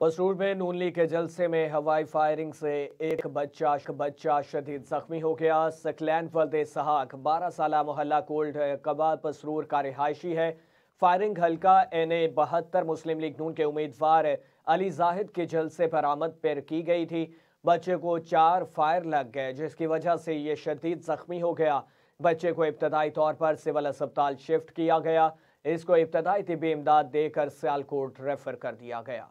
पसरूर में नून लीग के जलसे में हवाई फायरिंग से एक बच्चा बच्चा शदीद जख्मी हो गया सकलैन फलद सहाक बारह साल मोहल्ला कोल्ड कबा पसरूर का रिहायशी है फायरिंग हल्का एन ए बहत्तर मुस्लिम लीग नून के उम्मीदवार अली जाहिद के जलसे बरामद पैर की गई थी बच्चे को चार फायर लग गए जिसकी वजह से ये शदीद जख्मी हो गया बच्चे को इब्तदाई तौर पर सिविल अस्पताल शिफ्ट किया गया इसको इब्तदाई तबी इमदाद देकर सियालकोट रेफर कर दिया गया